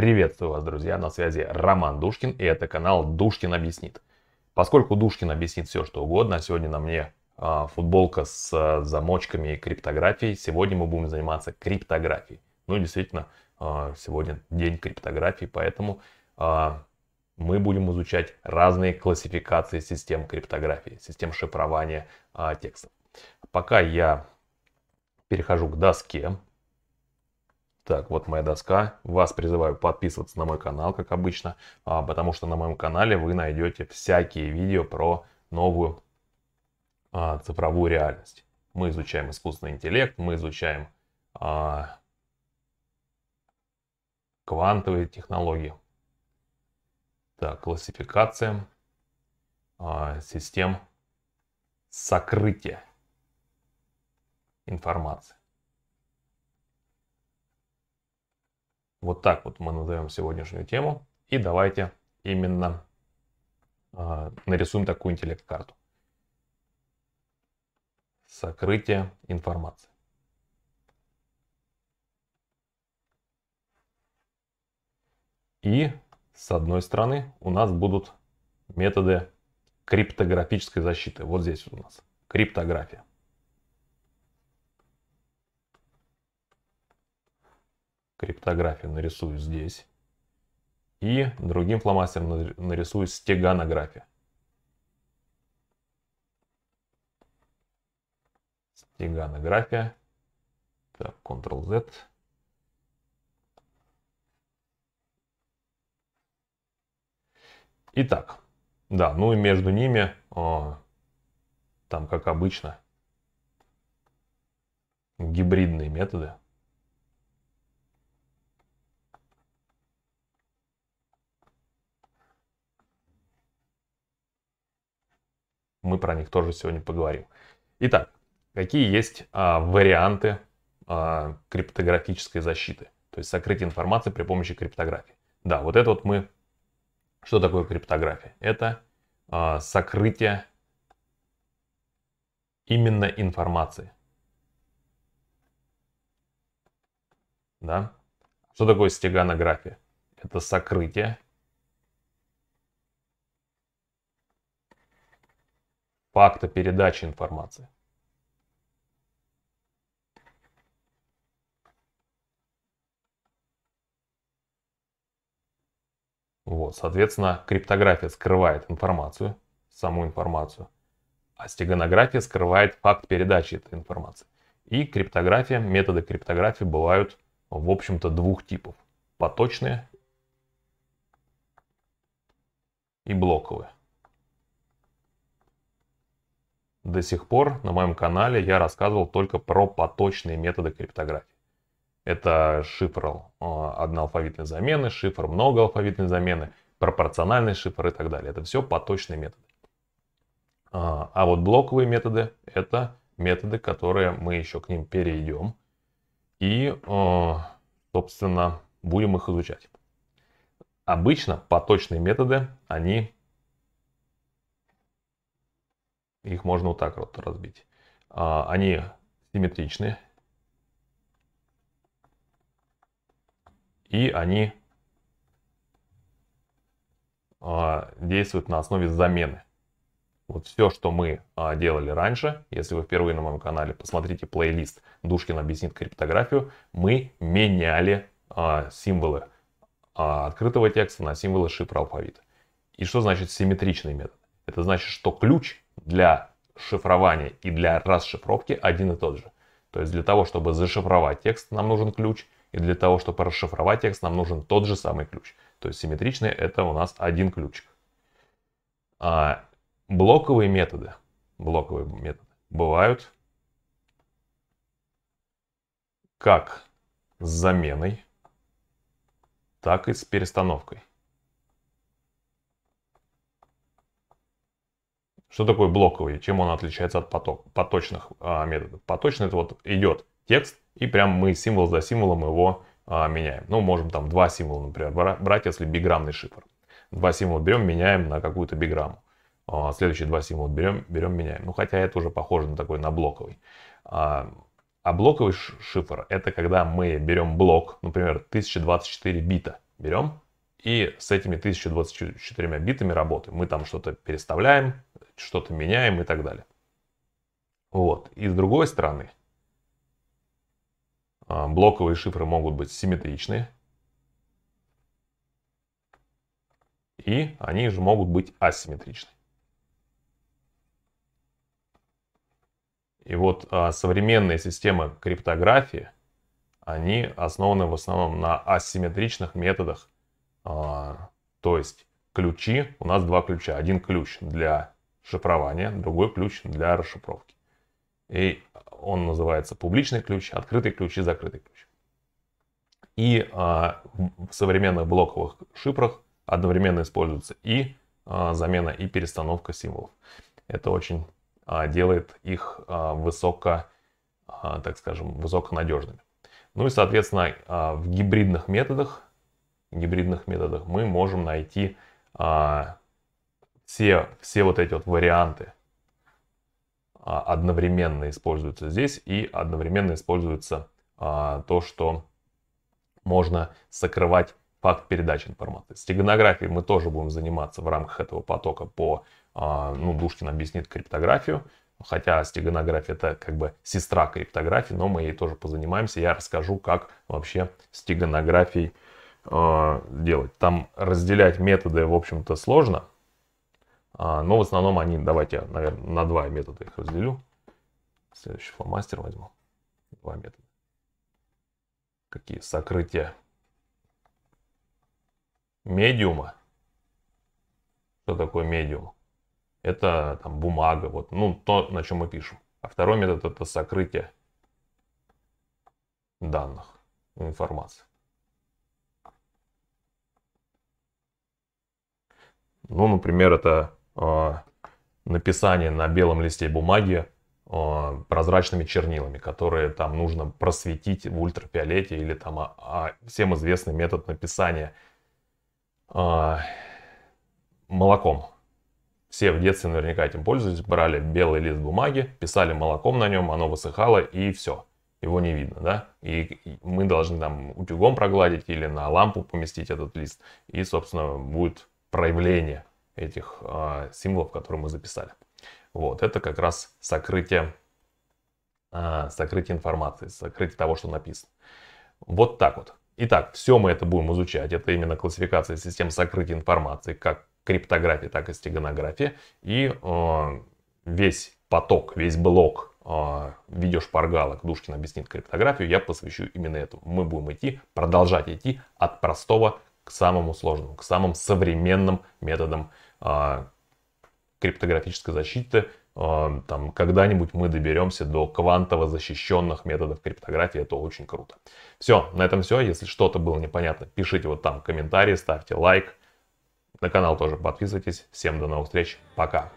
Приветствую вас, друзья, на связи Роман Душкин и это канал Душкин объяснит. Поскольку Душкин объяснит все, что угодно, сегодня на мне э, футболка с э, замочками и криптографией. Сегодня мы будем заниматься криптографией. Ну и действительно, э, сегодня день криптографии, поэтому мы будем изучать разные классификации систем криптографии, систем шифрования текстов. Пока я перехожу к доске, так, вот моя доска. Вас призываю подписываться на мой канал, как обычно, а, потому что на моем канале вы найдете всякие видео про новую а, цифровую реальность. Мы изучаем искусственный интеллект, мы изучаем а, квантовые технологии. Так, классификация систем сокрытия информации. Вот так вот мы назовем сегодняшнюю тему. И давайте именно э, нарисуем такую интеллект-карту. Сокрытие информации. И с одной стороны у нас будут методы криптографической защиты. Вот здесь у нас криптография. криптографию нарисую здесь. И другим фломастером нарисую стеганографию. Стеганография. Так, Ctrl-Z. Итак, да, ну и между ними, о, а, там как обычно, гибридные методы. мы про них тоже сегодня поговорим. Итак, какие есть а, варианты а, криптографической защиты, то есть сокрытие информации при помощи криптографии. Да, вот это вот мы... Что такое криптография? Это а, сокрытие именно информации. Да? Что такое стеганография? Это сокрытие факта передачи информации. Вот, соответственно, криптография скрывает информацию, саму информацию, а стеганография скрывает факт передачи этой информации. И криптография, методы криптографии бывают, в общем-то, двух типов. Поточные и блоковые. До сих пор на моем канале я рассказывал только про поточные методы криптографии. Это шифр э, одноалфавитной замены, шифр многоалфавитной замены, пропорциональный шифр и так далее. Это все поточные методы. А, а вот блоковые методы – это методы, которые мы еще к ним перейдем. И, э, собственно, будем их изучать. Обычно поточные методы, они Их можно вот так вот разбить. А, они симметричны. И они а, действуют на основе замены. Вот все, что мы а, делали раньше, если вы впервые на моем канале, посмотрите плейлист «Душкин объяснит криптографию», мы меняли символы открытого текста на символы шифра алфавита. И что значит симметричный метод? Это значит, что ключ для шифрования и для расшифровки один и тот же. То есть для того, чтобы зашифровать текст, нам нужен ключ, и для того, чтобы расшифровать текст, нам нужен тот же самый ключ. То есть симметричный это у нас один ключик. А блоковые методы, блоковые методы бывают как с заменой, так и с перестановкой. Что такое блоковый? Чем он отличается от поток, поточных а, методов? Поточный это вот идет текст, и прям мы символ за символом его а, меняем. Ну, можем там два символа, например, брать, если биграммный шифр. Два символа берем, меняем на какую-то биграмму. А, следующие два символа берем, берем, меняем. Ну, хотя это уже похоже на такой, на блоковый. А, а блоковый шифр это когда мы берем блок, например, 1024 бита берем, и с этими 1024 битами работаем. Мы там что-то переставляем, что-то меняем и так далее. Вот. И с другой стороны, а, блоковые шифры могут быть симметричные. И они же могут быть асимметричны. И вот а, современные системы криптографии, они основаны в основном на асимметричных методах. А, то есть ключи, у нас два ключа. Один ключ для шифрования, другой ключ для расшифровки. И он называется публичный ключ, открытый ключ и закрытый ключ. И а, в современных блоковых шифрах одновременно используется и а, замена, и перестановка символов. Это очень а, делает их а, высоко, а, так скажем, высоконадежными. Ну и, соответственно, а, в гибридных методах, гибридных методах мы можем найти а, все, все вот эти вот варианты а, одновременно используются здесь и одновременно используется а, то, что можно сокрывать факт передачи информации. Стегнографией мы тоже будем заниматься в рамках этого потока по, а, ну, Душкин объяснит криптографию, хотя стегнография это как бы сестра криптографии, но мы ей тоже позанимаемся. Я расскажу, как вообще стегнографией а, делать. Там разделять методы, в общем-то, сложно, а, но в основном они, давайте наверное, на два метода их разделю. Следующий фломастер возьму. Два метода. Какие? Сокрытие медиума. Что такое медиум? Это там бумага, вот, ну, то, на чем мы пишем. А второй метод это сокрытие данных, информации. Ну, например, это Э, написание на белом листе бумаги э, прозрачными чернилами, которые там нужно просветить в ультрафиолете или там а, а, всем известный метод написания а, молоком. Все в детстве наверняка этим пользовались, брали белый лист бумаги, писали молоком на нем, оно высыхало и все, его не видно, да? И мы должны там утюгом прогладить или на лампу поместить этот лист, и, собственно, будет проявление этих э, символов, которые мы записали. Вот, это как раз сокрытие, э, сокрытие информации, сокрытие того, что написано. Вот так вот. Итак, все мы это будем изучать. Это именно классификация систем сокрытия информации, как криптографии, так и стегонографии. И э, весь поток, весь блок э, видеошпаргалок Душкин объяснит криптографию, я посвящу именно этому. Мы будем идти, продолжать идти от простого к самому сложному, к самым современным методам а, криптографической защиты, а, там, когда-нибудь мы доберемся до квантово защищенных методов криптографии, это очень круто. Все, на этом все. Если что-то было непонятно, пишите вот там комментарии, ставьте лайк. На канал тоже подписывайтесь. Всем до новых встреч. Пока.